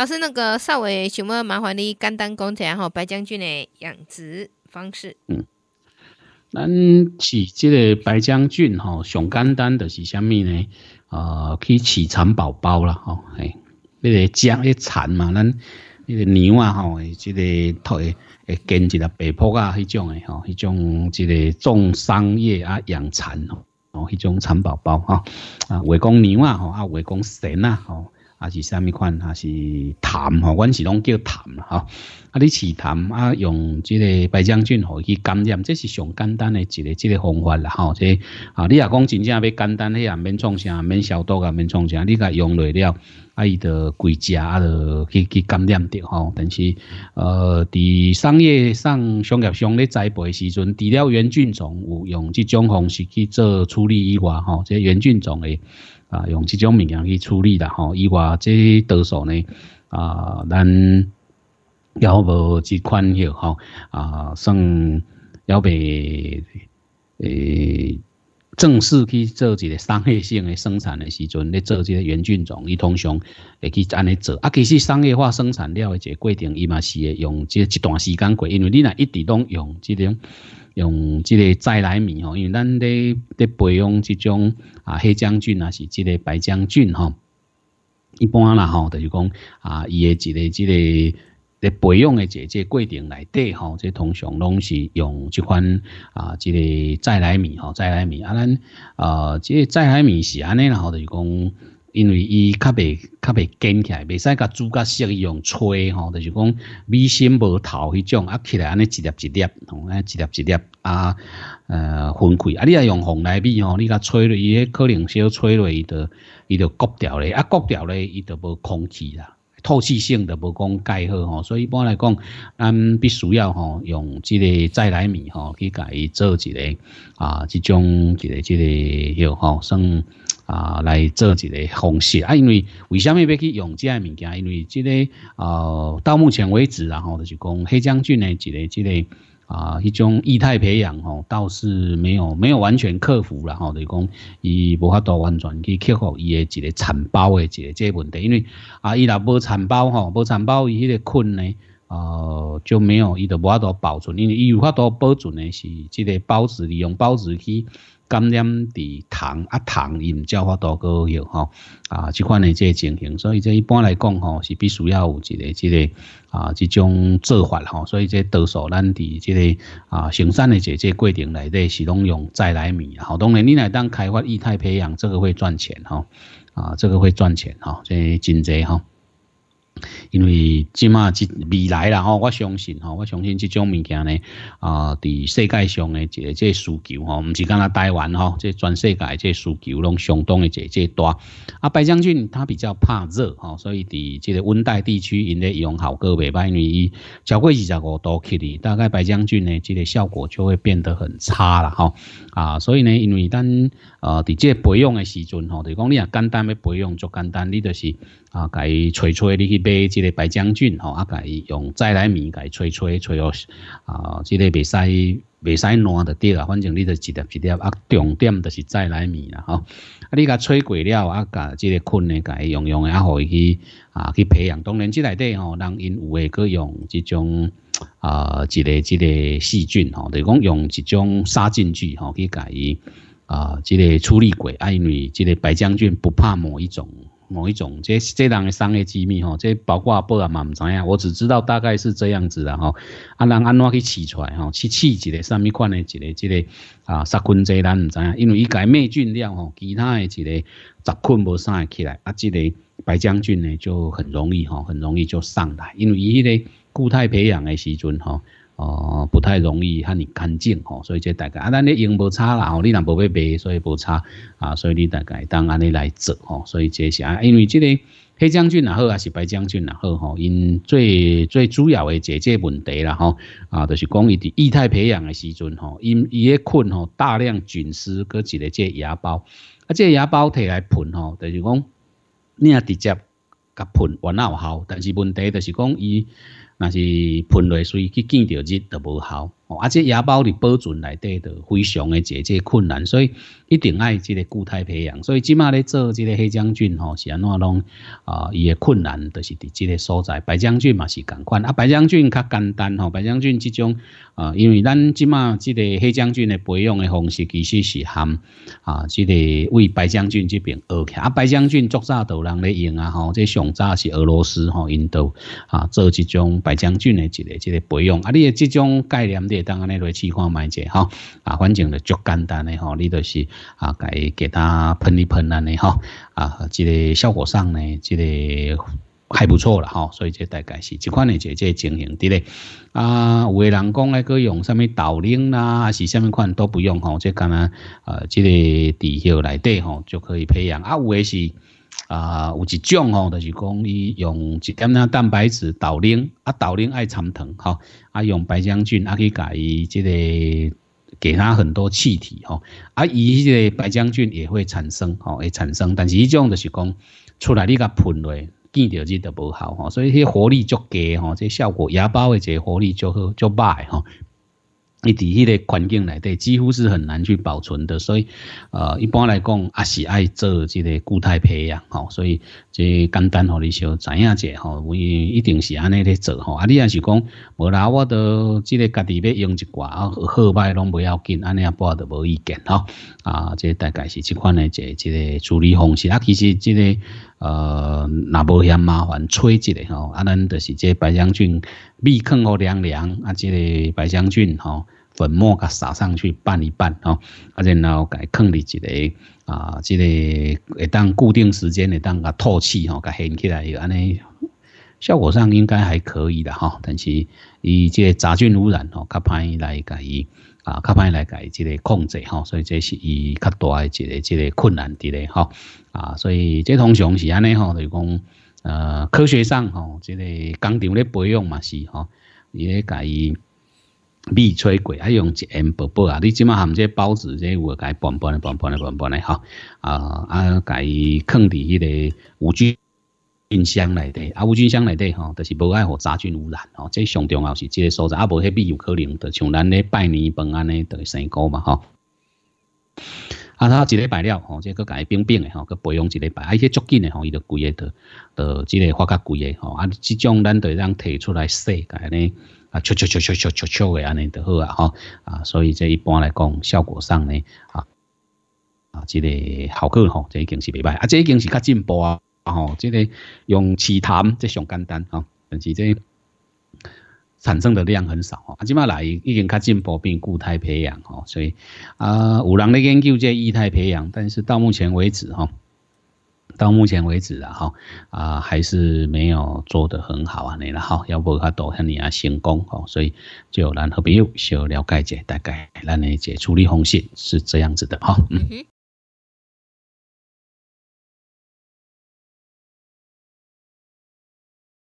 老师，那个稍微想要麻烦你简单讲一下哈白将军的养殖方式。嗯，咱起这个白将军哈，上简单的是什么呢？呃，去饲蚕宝宝了哈。哎，那个养一蚕嘛，咱那个牛啊，哈，这个腿会跟一个白坡啊，那种的哈，那种这个种桑叶啊，养蚕哦，哦，那种蚕宝宝哈，啊，外公牛啊，哈，啊，外公蛇呐，哦。还是什么款？还是痰吼？阮是拢叫痰啦吼。啊，你食痰啊，用即个白将军吼去感染，这是上简单的一个这个方法啦吼。即啊，你啊讲真正要简单起啊，免创啥，免消毒啊，免创啥，你甲用落了，啊伊就归家啊，就去去感染着吼。但是呃，伫商业上、商业上咧栽培时阵，除了原菌种有用即种方式去做处理以外，吼，即原菌种诶。啊，用这种物件去处理啦吼，以外，这多数呢，啊，咱有无一款药吼啊，算有被诶。正式去做一个商业性的生产的时候，你做这个原菌种，伊通常会去安尼做。啊，其实商业化生产了的这过程，伊嘛是用这一段时间过，因为你那一直拢用这种、用这个再来米吼，因为咱咧咧培养这种啊黑将军啊，是这个白将军哈。一般啦吼，就是讲啊，伊的这个这个。你培养的这这过程内底吼，这通常拢是用这款啊，这个自来米吼，自来米啊，咱呃，这自来米是安尼，啦，吼，就是讲，因为伊较袂较袂坚起来，未使甲煮甲熟用吹吼，就是讲米线无头迄种啊，起来安尼一粒一粒吼，安一粒一粒啊，呃，分开啊，你若用红米吼，你甲吹落伊，可能小吹落伊，就伊就割掉咧，啊，割掉咧，伊就无空气啦。透气性的无讲盖好吼，所以一般来讲，咱必须要吼用这个再来米吼去伊做一个啊，这种这个这个哟吼，算啊来做一个方式啊。因为为什么要去用这样的物件？因为这个啊，到目前为止，然后就是讲黑将军的这个这个。啊，迄种液态培养吼，倒是没有没有完全克服啦吼，等讲伊无法度完全去克服伊的一个残包的一个这问题，因为啊，伊若无残包吼，无残包伊迄个困呢？哦，就没有伊就无度保存，因为伊有法度保存的是即个孢子，利用孢子去感染的糖啊，糖伊唔叫法多个药吼啊，即款的即情形，所以即一般来讲吼，是必须要有一个即个啊即种做法吼，所以即多数咱伫即个啊生产的这这过程内底是拢用再来米，好当然，你来当开发液态培养，这个会赚钱哈，啊，这个会赚钱哈，这金贼哈。因为即马即未来啦吼，我相信吼，我相信即种物件呢，啊、伫世界上的即个需求吼，毋是干那台湾吼，即全世界即需求拢相当的即即大。啊，白将军他比较怕热吼，所以伫即个温带地区，因咧用效果未歹，因为伊超过二十五度去哩，大概白将军呢，即、个效果就会变得很差啦吼。啊，所以呢，因为咱呃，伫即培养的时阵吼，就讲、是、你简单要培养就简单，你就是啊，该吹吹你去买这个白将军吼，啊，甲伊用再来米甲伊吹吹吹哦，啊，这个未使未使烂就对啦，反正你就一粒一粒啊，重点就是再来米啦吼，啊，你甲吹过了啊，甲这个菌呢，甲伊用用互伊去啊去培养，当然这里底吼，人因有诶搁用这种啊，一个一个细菌吼，就讲用一种杀菌剂吼，去甲伊。啊，个处理过，啊，因为这个白将军不怕某一种。某一种，这这人的商业机密吼，这包括不啊嘛唔知影，我只知道大概是这样子的吼，啊人安怎去取出来吼，去取一个什么款的，一个，一个啊杀菌剂，咱唔知影，因为伊改灭菌了吼，其他的一个十菌无生起来啊，这个白将菌呢就很容易吼，很容易就上来，因为伊个固态培养的时阵吼。哦，不太容易哈，你干净吼，所以这大家啊，但你用无差啦吼，你若不会白，所以无差啊，所以你大概当安尼来做吼，所以这是啊，因为即个黑将军也好，还是白将军也好吼，因最最主要的一个问题啦吼啊，就是讲伊伫液态培养的时阵吼，因伊个菌吼大量菌丝搁一个即牙孢，啊，即牙孢摕来喷吼，就是讲你也直接甲喷，完好，但是问题就是讲伊。那是喷落，水去见到日都无效，啊，这牙孢的保存内底的非常的解决困难，所以一定爱这个固态培养。所以今嘛咧做这个黑将军吼是安怎弄啊？伊的困难就是伫这个所在。白将军嘛是同款，啊，白将军较简单吼，白将军这种啊，因为咱今嘛这个黑将军的培养的方式其实是含啊，这个为白将军这边学起啊，白将军作战都人咧用啊吼，这上早是俄罗斯吼印度啊做这种。海将军的一个，一个培养啊，你的这种概念你当然咧，去试看买者哈，啊，反正就较简单嘞吼，你就是啊，给给他喷一喷安尼哈，啊，这个效果上呢，这个还不错了哈，所以这大概是这款呢，这个经营的嘞，啊，有的人讲咧，佮用啥物导灵啦，还是啥物款都不用吼，这个干啊，呃，这个底料来对吼就可以培养，啊，有的是。啊，有一种吼，就是讲伊用一点呐蛋白质导磷，啊导磷爱参糖，吼，啊用白将军啊去甲伊，即个给他很多气体吼，啊伊这白将军也会产生吼，会产生，但是一种就是讲出来你甲喷落，见着即个无好吼，所以些活力足低吼，即效果也包会个活力足好足歹吼。你伫迄个环境内底几乎是很难去保存的，所以，呃，一般来讲也是爱做即个固态培养，吼，所以这简单和你稍知影者吼，我一定是安尼咧做，吼，啊，你若是讲无啦，我都即个家己要用一啊，好歹拢不要紧，安尼也不都无意见，吼，啊，这大概是即款的这这个处理方式，啊，其实即个。呃，那无嫌麻烦，吹一下吼，啊，咱就是即白将军，秘坑哦凉凉，啊，即个白将军吼，粉末甲撒上去拌一拌吼，啊，然后改坑里一个啊，即个会当固定时间会当个透气吼，改掀起来有安尼，效果上应该还可以的哈，但是伊即杂菌污染吼，较歹来改伊，啊，较歹来改即个控制哈，所以这是伊较大一个即个困难的嘞哈。啊，所以这通常是安尼吼，就是讲，呃，科学上吼，这个工厂咧培养嘛是吼，伊咧介伊密吹过，还用一 M 薄薄啊，你即码含这包子，这有己拌拌咧拌拌咧拌拌咧吼，啊啊家己放伫迄个无菌箱内底，啊无菌箱内底吼，就是无爱互杂菌污染吼，这上重要是这个所在，啊无迄必有可能，就像咱咧拜年饭安尼，等于生糕嘛吼。啊，他一礼拜了，吼，这个改变变的，吼，个培养一礼拜，而且足紧的，吼，伊就贵的，就就即个花较贵的，吼，啊，即种咱得让提出来洗个呢，啊，搓搓搓搓搓搓搓的安尼就好啊，吼，啊，所以这一般来讲效果上呢，啊，啊，即个效果，吼，这已经是袂歹，啊，这已经是较进步啊，吼，即个用气探这上简单啊，但是这。产生的量很少哦，即码来已经较进步并固态培养哦，所以啊，有人咧研究这液态培养，但是到目前为止哦，到目前为止了哈啊，还是没有做得很好啊，你啦哈，要不他都向你啊，闲工哦，所以就咱和朋友就了解解，大概咱理解处理风险是这样子的哈。